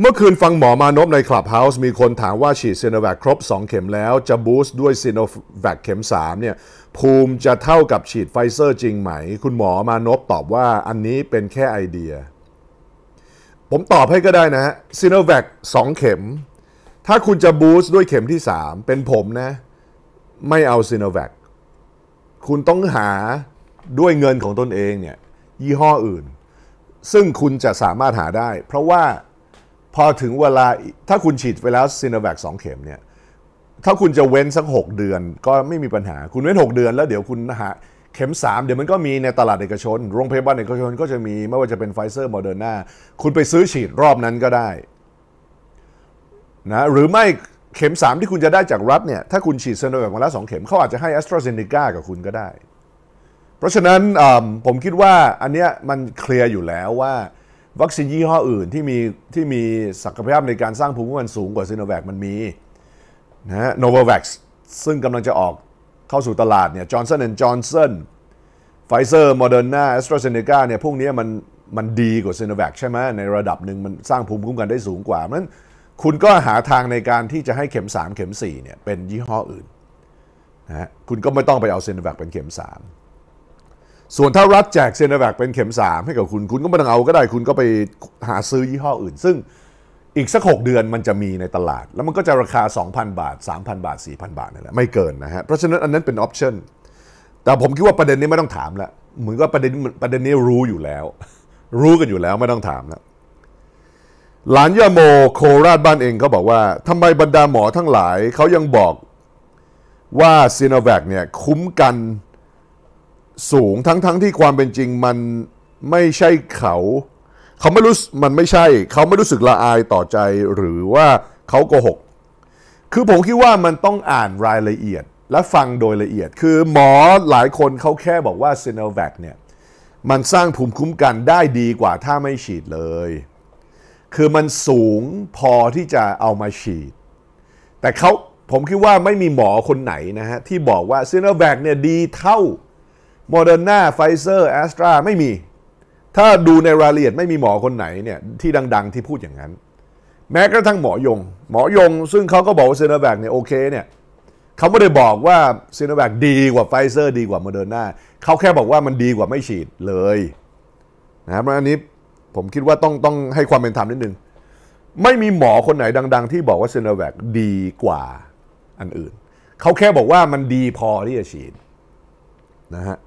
เมื่อคืนฟังหมอมานพในคลับเฮาส์มีคนถามว่าฉีดซีโนแวคครบ 2 เข็มแล้วจะบูสต์ด้วยซีโนแวคเข็ม3เนี่ยภูมิจะเท่ากับฉีดไฟเซอร์จริงไหม คุณหมอมานพตอบว่าอันนี้เป็นแค่ไอเดีย ผมตอบให้ก็ได้นะฮะซีโนแวค2เข็ม ถ้าคุณจะบูสต์ด้วยเข็มที่ 3 เป็นผมนะ ไม่เอาซีโนแวคคุณต้องหาด้วยเงินของตนเองเนี่ยยี่ห้ออื่น ซึ่งคุณจะสามารถหาได้ เพราะว่าพอถึงเวลาถ้าคุณฉีดไปแล้วซีโนแวคสองเข็มเนี่ยถ้าคุณจะเว้นสัก 6 เดือนก็ไม่มีปัญหาคุณเว้น 6 เดือนแล้วเดี๋ยวคุณหา เข็ม 3 เดี๋ยวมันก็มีในตลาดเอกชนโรงพยาบาลเอกชนก็จะมีไม่ว่าจะเป็นไฟเซอร์โมเดอร์นาคุณไปซื้อฉีดรอบนั้นก็ได้นะหรือไม่เข็ม 3 ที่คุณจะได้จากรัฐเนี่ยถ้าคุณฉีดเซโนแวคมาแล้วสองเข็มเขาอาจจะให้แอสตราเซเนกากับคุณก็ได้ เพราะฉะนั้นผมคิดว่าอันเนี้ยมันเคลียร์อยู่แล้วว่าวัคซีนยี่ห้ออื่นที่มีที่มีศักยภาพในการสร้างภูมิคุ้มกันสูงกว่าซีโนแวคมันมีนะฮะโนเวอร์แวกซ์ซึ่งกำลังจะออกเข้าสู่ตลาดเนี่ยจอห์นสันแอนด์จอห์นสันไฟเซอร์โมเดอร์นาแอสตราเซเนกาเนี่ยพวกนี้มันมันดีกว่าซีโนแวคใช่ไหมในระดับหนึ่งมันสร้างภูมิคุ้มกันได้สูงกว่าเพราะนั้นคุณก็หาทางในการที่จะให้เข็ม 3 เข็ม 4เนี่ยเป็นยี่ห้ออื่นนะฮะคุณก็ไม่ต้องไปเอาซีโนแวคเป็นเข็ม3ส่วนถ้ารัฐแจกเซนแวคเป็นเข็ม3ให้กับคุณคุณก็ไม่ต้องเอาก็ได้คุณก็ไปหาซื้อยี่ห้ออื่น ซึ่งอีกสัก 6 เดือนมันจะมีในตลาด แล้วมันก็จะราคา 2,000 บาท 3,000 บาท 4,000 บาทนี่แหละไม่เกินนะฮะ เพราะฉะนั้นอันนั้นเป็นออปชั่นแต่ผมคิดว่าประเด็นนี้ไม่ต้องถามแล้วเหมือนกับประเด็นประเด็นนี้รู้อยู่แล้ว รู้กันอยู่แล้วไม่ต้องถามแล้วหลานย่าโมโคราชบ้านเองเขาบอกว่าทำไมบรรดาหมอทั้งหลายเขายังบอกว่าซีโนแวคเนี่ยคุ้มกันสูงทั้งทั้งที่ความเป็นจริงมันไม่ใช่เขาเขาไม่รู้มันไม่ใช่เขาไม่รู้สึกละอายต่อใจหรือว่าเขาโกหก คือผมคิดว่ามันต้องอ่านรายละเอียดและฟังโดยละเอียด คือหมอหลายคนเขาแค่บอกว่าซีโนแวคเนี่ยมันสร้างภูมิคุ้มกันได้ดีกว่าถ้าไม่ฉีดเลย คือมันสูงพอที่จะเอามาฉีด แต่เขาผมคิดว่าไม่มีหมอคนไหนนะฮะที่บอกว่าซีโนแวคเนี่ยดีเท่าโมเดอร์นาไฟเซอร์แอสตราไม่มี ถ้าดูในรายละเอียดไม่มีหมอคนไหนเนี่ยที่ดังๆที่พูดอย่างนั้น แม้กระทั่งหมอยง หมอยงซึ่งเขาก็บอกว่าเซโนแวคเนี่ยโอเคเนี่ยเขาไม่ได้บอกว่าเซโนแวคดีกว่าไฟเซอร์ ดีกว่าโมเดอร์นาเขาแค่บอกว่ามันดีกว่าไม่ฉีดเลย นะครับอันนี้ผมคิดว่าต้องต้องให้ความเป็นธรรมนิดนึงไม่มีหมอคนไหนดังๆที่บอกว่าเซโนแวคดีกว่าอันอื่นเขาแค่บอกว่ามันดีพอที่จะฉีดนะฮะ